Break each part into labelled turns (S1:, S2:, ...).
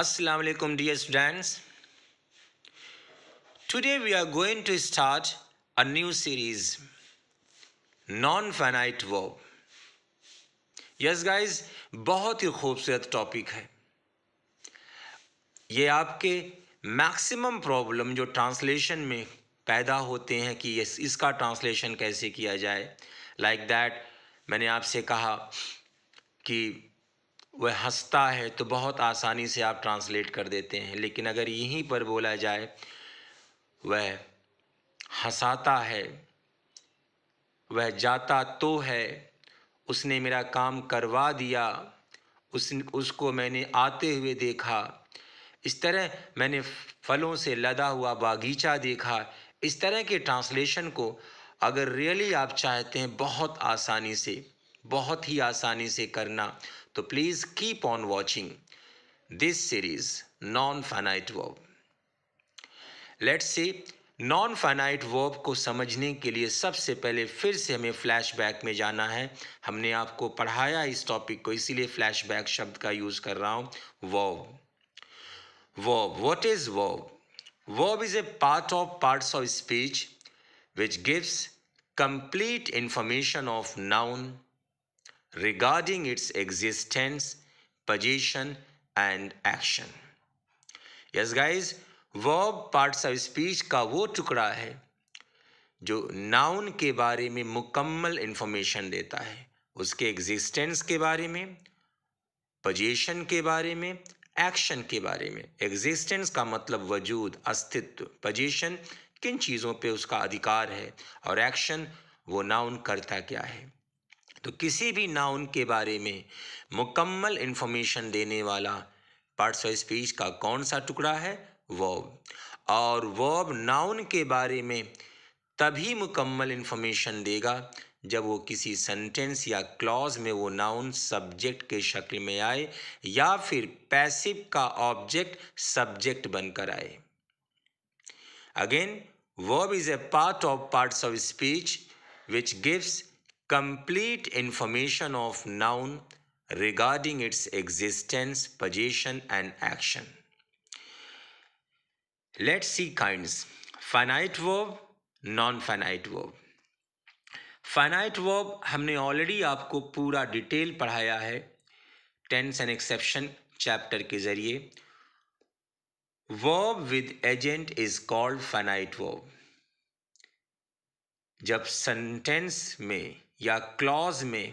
S1: Assalamu alaikum dear students. Today we are going to start a new series non-finite verb. yes guys, बहुत ही खूबसूरत topic है ये आपके maximum problem जो translation में पैदा होते हैं कि यस इसका ट्रांसलेशन कैसे किया जाए लाइक like दैट मैंने आपसे कहा कि वह हंसता है तो बहुत आसानी से आप ट्रांसलेट कर देते हैं लेकिन अगर यहीं पर बोला जाए वह हंसाता है वह जाता तो है उसने मेरा काम करवा दिया उस उसको मैंने आते हुए देखा इस तरह मैंने फलों से लदा हुआ बागीचा देखा इस तरह के ट्रांसलेशन को अगर रियली आप चाहते हैं बहुत आसानी से बहुत ही आसानी से करना तो please keep on watching this series non finite verb let's say non finite verb को समझने के लिए सबसे पहले फिर से हमें फ्लैशबैक में जाना है हमने आपको पढ़ाया इस टॉपिक को इसीलिए फ्लैशबैक शब्द का यूज़ कर रहा हूँ verb verb what is verb verb is a part of parts of speech which gives complete information of noun regarding its existence, position, and action. yes guys verb parts of speech ka wo tukda hai jo noun ke bare mein mukammal information deta hai uske existence ke bare mein position ke bare mein action के बारे में existence का मतलब वजूद अस्तित्व position किन चीज़ों पे उसका अधिकार है और एक्शन वो नाउन करता क्या है तो किसी भी नाउन के बारे में मुकम्मल इन्फॉर्मेशन देने वाला पार्ट्स ऑफ स्पीच का कौन सा टुकड़ा है वर्ब और वर्ब नाउन के बारे में तभी मुकम्मल इन्फॉर्मेशन देगा जब वो किसी सेंटेंस या क्लॉज में वो नाउन सब्जेक्ट के शक्ल में आए या फिर पैसिव का ऑब्जेक्ट सब्जेक्ट बनकर आए again verb is a part of parts of speech which gives complete information of noun regarding its existence, position and action. Let's see kinds. Finite verb, non-finite verb. Finite verb हमने already आपको पूरा detail पढ़ाया है tense and exception chapter के ज़रिए verb with agent is called finite verb जब sentence में या क्लॉज में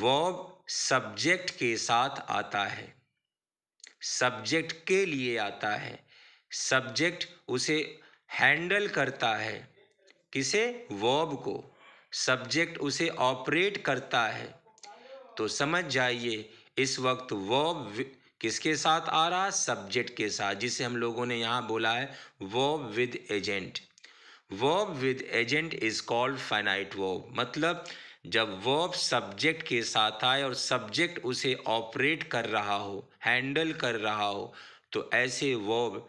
S1: वर्ब सब्जेक्ट के साथ आता है सब्जेक्ट के लिए आता है सब्जेक्ट उसे हैंडल करता है किसे वर्ब को सब्जेक्ट उसे ऑपरेट करता है तो समझ जाइए इस वक्त वर्ब किसके साथ आ रहा सब्जेक्ट के साथ जिसे हम लोगों ने यहाँ बोला है verb with agent verb with agent is called finite verb मतलब जब वर्ब सब्जेक्ट के साथ आए और सब्जेक्ट उसे ऑपरेट कर रहा हो हैंडल कर रहा हो तो ऐसे वर्ब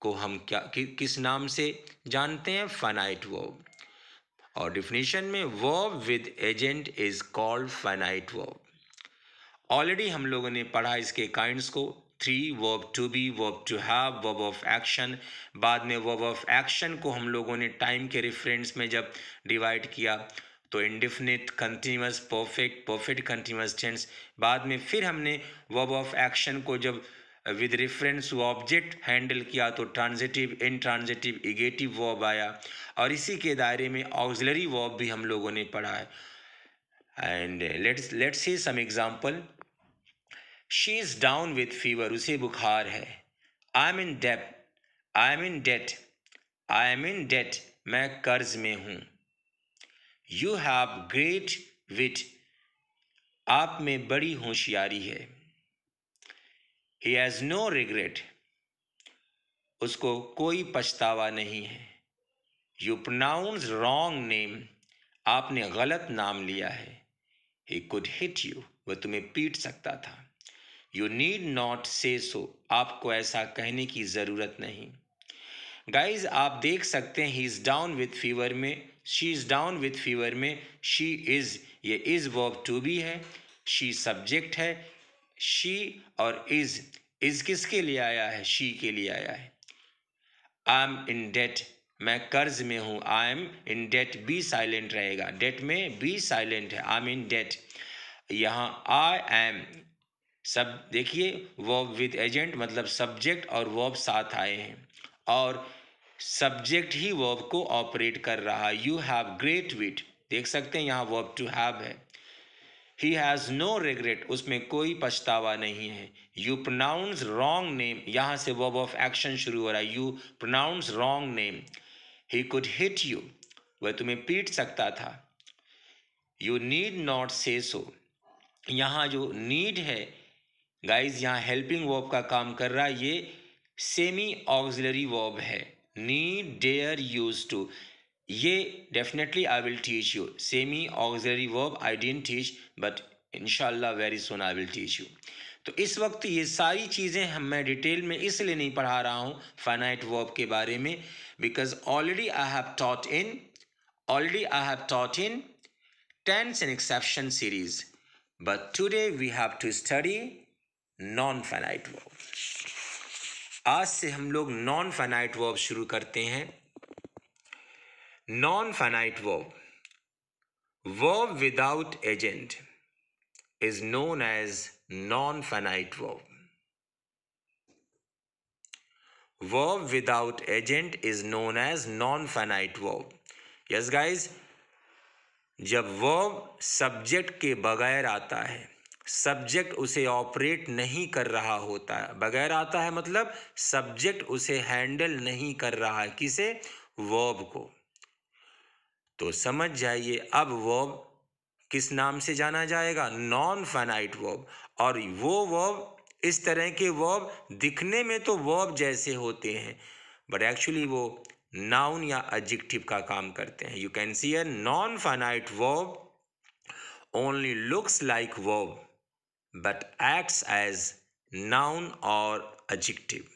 S1: को हम क्या कि, किस नाम से जानते हैं फाइनाइट वर्ब और डिफिनेशन में verb with agent is called finite verb already हम लोगों ने पढ़ा इसके काइंड्स को three verb to be verb to have verb of action बाद में वर्ब ऑफ एक्शन को हम लोगों ने टाइम के रेफरेंस में जब डिवाइड किया तो indefinite continuous perfect perfect continuous tense बाद में फिर हमने वर्ब ऑफ एक्शन को जब with reference to object handle किया तो ट्रांजिटिव ट्रांजिटिव इगेटिव वर्ब आया और इसी के दायरे में ऑक्सिलरी वर्ब भी हम लोगों ने पढ़ा है and let's let's see some example she is down with fever उसे बुखार है I am in debt I am in debt I am in debt मैं कर्ज में हूँ यू हैव ग्रेट विट आप में बड़ी होशियारी है ही हैज़ नो रिग्रेट उसको कोई पछतावा नहीं है यू प्रनाउंस रॉन्ग नेम आपने गलत नाम लिया है ही कुड हिट यू वह तुम्हें पीट सकता था यू नीड नॉट से सो आपको ऐसा कहने की ज़रूरत नहीं गाइज आप देख सकते हैं he is down with fever में she is down with fever में शी इज़ ये इज़ वर्ब टू बी है शी सब्जेक्ट है शी और इज़ इज़ किसके लिए आया है शी के लिए आया है आई एम इन डेट मैं कर्ज में हूँ I am in debt B silent रहेगा डेट में बी साइलेंट है आई एम इन डेट यहाँ आई एम सब देखिए वर्ब विद एजेंट मतलब सब्जेक्ट और वर्ब साथ आए हैं और सब्जेक्ट ही वर्ब को ऑपरेट कर रहा है यू हैव ग्रेट विट देख सकते हैं यहाँ वर्ब टू हैव है ही हैज़ नो रिग्रेट उसमें कोई पछतावा नहीं है यू प्रोनाउंस रॉन्ग नेम यहाँ से वर्ब ऑफ एक्शन शुरू हो रहा है you pronounce wrong name he could hit you वह तुम्हें पीट सकता था यू नीड नॉट से सो यहाँ जो नीड है गाइज यहाँ हेल्पिंग वॉब का काम कर रहा है ये सेमी ऑक्सिलरी वॉब है नी डेयर यूज टू ये definitely I will teach you semi auxiliary verb I didn't teach but इनशाला very soon I will teach you तो इस वक्त ये सारी चीज़ें हम मैं डिटेल में इसलिए नहीं पढ़ा रहा हूँ फाइनाइट वर्ब के बारे में because already I have taught in already I have taught in tense and exception series but today we have to study non finite verb आज से हम लोग नॉन फाइनाइट वर्ब शुरू करते हैं non finite verb verb without agent is known as non finite verb verb without agent is known as non finite verb yes guys जब verb subject के बगैर आता है सब्जेक्ट उसे ऑपरेट नहीं कर रहा होता है बगैर आता है मतलब सब्जेक्ट उसे हैंडल नहीं कर रहा है किसे वर्ब को तो समझ जाइए अब वॉब किस नाम से जाना जाएगा नॉन फाइनाइट वर्ब और वो वर्ब इस तरह के वर्ब दिखने में तो वर्ब जैसे होते हैं बट एक्चुअली वो नाउन या एडजेक्टिव का काम करते हैं you can see a non finite verb only looks like verb but acts as noun or adjective.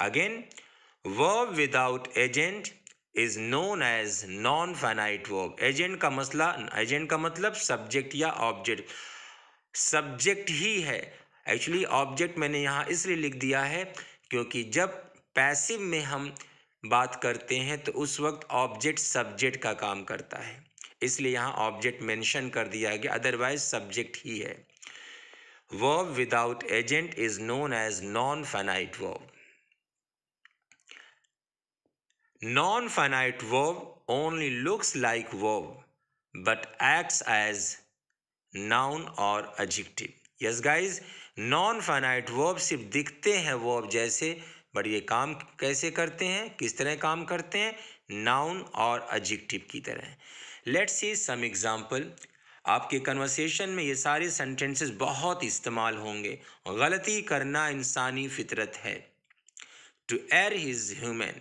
S1: Again, verb without agent is known as non finite verb agent का मसला agent का मतलब subject या object subject ही है actually object मैंने यहाँ इसलिए लिख दिया है क्योंकि जब पैसिव में हम बात करते हैं तो उस वक्त ऑब्जेक्ट सब्जेक्ट का काम करता है इसलिए यहाँ ऑब्जेक्ट मेंशन कर दिया गया अदरवाइज सब्जेक्ट ही है Verb without agent is known as non-finite verb. Non-finite verb only looks like verb but acts as noun or adjective. Yes guys, non-finite verb sirf dikhte hain verb jaise but ye kaam kaise karte hain kis tarah kaam karte hain noun or adjective ki tarah let's see some example आपके conversation में ये सारे sentences बहुत इस्तेमाल होंगे गलती करना इंसानी फितरत है to err is human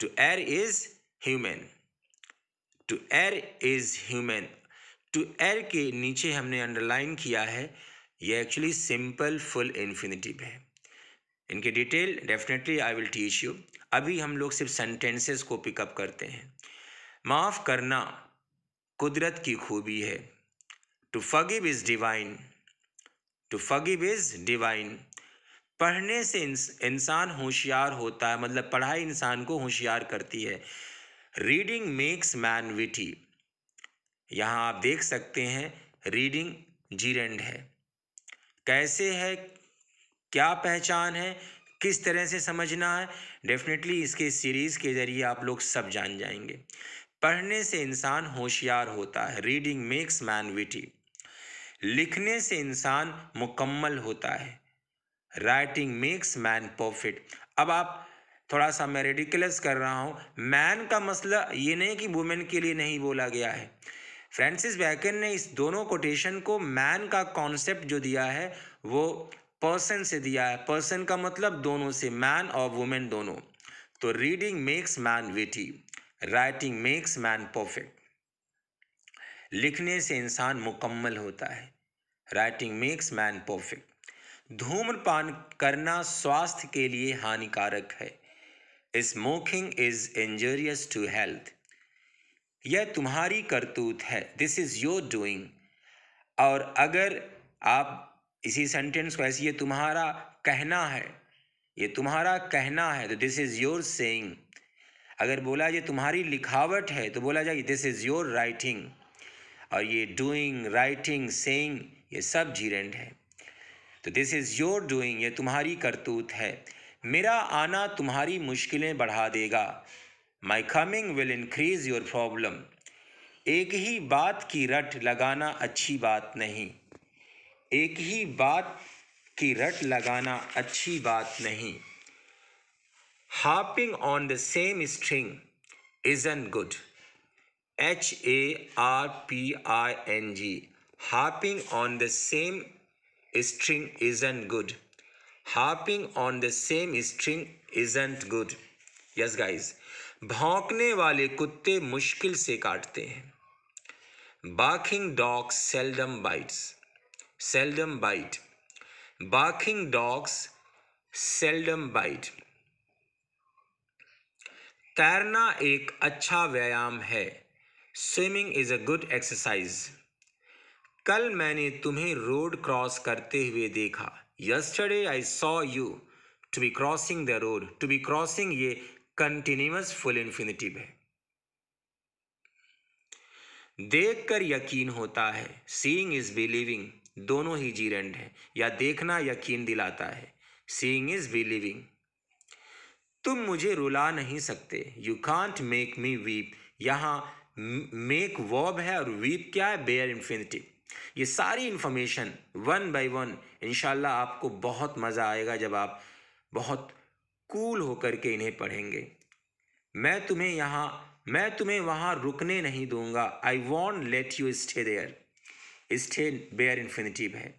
S1: to err is human to err is human to err के नीचे हमने अंडरलाइन किया है ये एक्चुअली सिंपल फुल इन्फिनेटिव है इनके detail definitely I will teach you अभी हम लोग सिर्फ सेंटेंसेस को पिकअप करते हैं माफ़ करना कुदरत की खूबी है to forgive is divine to forgive is divine पढ़ने से इंसान होशियार होता है मतलब पढ़ाई इंसान को होशियार करती है रीडिंग मेक्स मैन विटी यहाँ आप देख सकते हैं रीडिंग जीरेंड है कैसे है क्या पहचान है किस तरह से समझना है डेफिनेटली इसके सीरीज़ के ज़रिए आप लोग सब जान जाएंगे पढ़ने से इंसान होशियार होता है रीडिंग मेक्स मैन विटी लिखने से इंसान मुकम्मल होता है राइटिंग मेक्स मैन परफेक्ट अब आप थोड़ा सा मैं रेडिकुलस कर रहा हूँ मैन का मसला ये नहीं कि वुमेन के लिए नहीं बोला गया है फ्रांसिस बैकन ने इस दोनों कोटेशन को मैन का कॉन्सेप्ट जो दिया है वो पर्सन से दिया है पर्सन का मतलब दोनों से मैन और वुमेन दोनों तो reading makes man witty writing makes man perfect लिखने से इंसान मुकम्मल होता है राइटिंग मेक्स मैन परफेक्ट धूम्रपान करना स्वास्थ्य के लिए हानिकारक है smoking is injurious to health यह तुम्हारी करतूत है दिस इज़ योर डूइंग और अगर आप इसी सेंटेंस को ऐसे ये तुम्हारा कहना है ये तुम्हारा कहना है तो दिस इज़ योर सेइंग अगर बोला ये तुम्हारी लिखावट है तो बोला जाए दिस इज़ योर राइटिंग और ये डूइंग राइटिंग सेइंग ये सब जीरेंड है तो दिस इज़ योर डूइंग ये तुम्हारी करतूत है मेरा आना तुम्हारी मुश्किलें बढ़ा देगा my coming will increase your problem एक ही बात की रट लगाना अच्छी बात नहीं एक ही बात की रट लगाना अच्छी बात नहीं on the same string is an good H A R P I N G. Harping on the same string isn't good. Harping on the same string isn't good. Yes, guys. भौंकने वाले कुत्ते मुश्किल से काटते हैं barking dog seldom bites seldom bite barking dogs seldom bite तैरना एक अच्छा व्यायाम है swimming is a good exercise कल मैंने तुम्हें रोड क्रॉस करते हुए देखा yesterday I saw you to be crossing the road to be crossing ये कंटिन्यूस फुल इन्फिनेटिव है देखकर यकीन होता है सीइंग इज बिलीविंग दोनों ही जीरेंड है या देखना यकीन दिलाता है सीइंग इज बिलीविंग तुम मुझे रुला नहीं सकते you can't make me weep यहां मेक वर्ब है और वीप क्या है बेयर इन्फिनिटिव ये सारी इन्फॉर्मेशन वन बाय वन इन आपको बहुत मज़ा आएगा जब आप बहुत कूल होकर के इन्हें पढ़ेंगे मैं तुम्हें यहाँ मैं तुम्हें वहाँ रुकने नहीं दूंगा I won't let you stay there stay bare infinitive है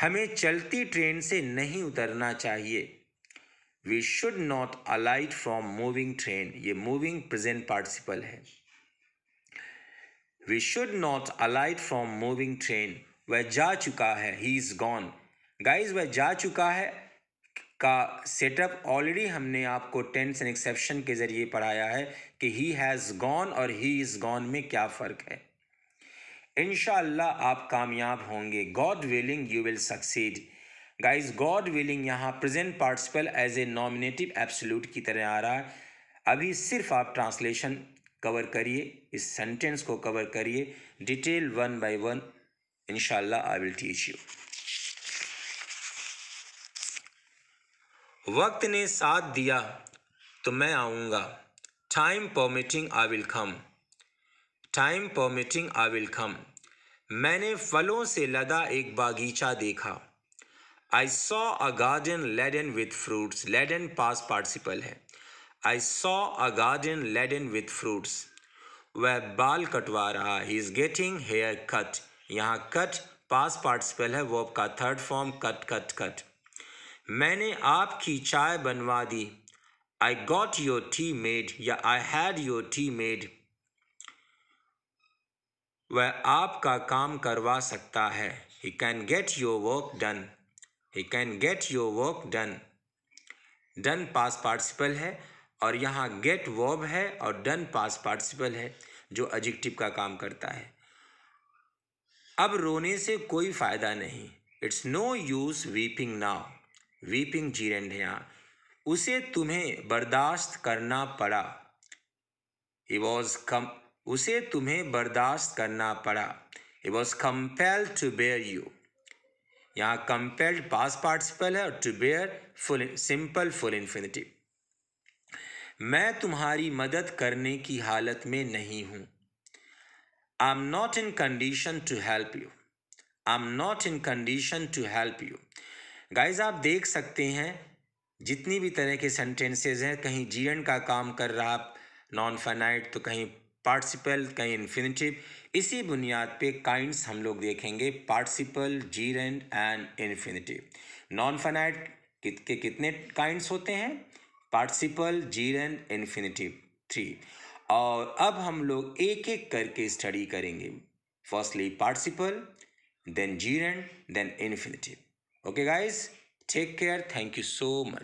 S1: हमें चलती ट्रेन से नहीं उतरना चाहिए we should not alight from moving train ये मूविंग प्रेजेंट पार्टिसिपल है we should not alight from moving train वह जा चुका है ही इज़ गॉन गाइज वह जा चुका है का सेटअप ऑलरेडी हमने आपको टेंस एंड एक्सेप्शन के ज़रिए पढ़ाया है कि ही हैज़ गॉन और ही इज़ गॉन में क्या फ़र्क है इन आप कामयाब होंगे God willing you will succeed guys God willing यहाँ present participle as a nominative absolute की तरह आ रहा है अभी सिर्फ आप ट्रांसलेशन कवर करिए इस सेंटेंस को कवर करिए डिटेल वन बाय वन इनशाला आई विल टीच यू वक्त ने साथ दिया तो मैं आऊँगा time permitting I will come time permitting I will come मैंने फलों से लदा एक बागीचा देखा I saw a garden laden with fruits laden past participle है I saw a garden laden with fruits वह बाल कटवा रहा he is getting hair cut यहाँ कट पास पार्टिसिपल है वो आपका third form cut cut cut मैंने आपकी चाय बनवा दी I got your tea made या I had your tea made वह आपका काम करवा सकता है he can get your work done he can get your work done done past participle है और यहाँ गेट वर्ब है और डन पास पार्टिसिपल है जो एडजेक्टिव का काम करता है अब रोने से कोई फ़ायदा नहीं it's no use weeping now weeping gerund है यहाँ उसे तुम्हें बर्दाश्त करना पड़ा ही वॉज कम उसे तुम्हें बर्दाश्त करना पड़ा he was compelled to bear you यहाँ कंपेल्ड पास पार्टिसिपल है और to bear full simple full infinitive मैं तुम्हारी मदद करने की हालत में नहीं हूँ I am not in condition to help you I am not in condition to help you guys आप देख सकते हैं जितनी भी तरह के सेंटेंसेज हैं कहीं जी का काम कर रहा नॉन फाइनाइट तो कहीं पार्टिसिपल कहीं इन्फिनिटिव इसी बुनियाद पे काइंड्स हम लोग देखेंगे participle gerund and infinitive non finite के कितने काइंड्स होते हैं पार्टिसिपल जीरन इन्फिनेटिव थ्री और अब हम लोग एक एक करके स्टडी करेंगे firstly participle then gerund then infinitive okay guys take care thank you so much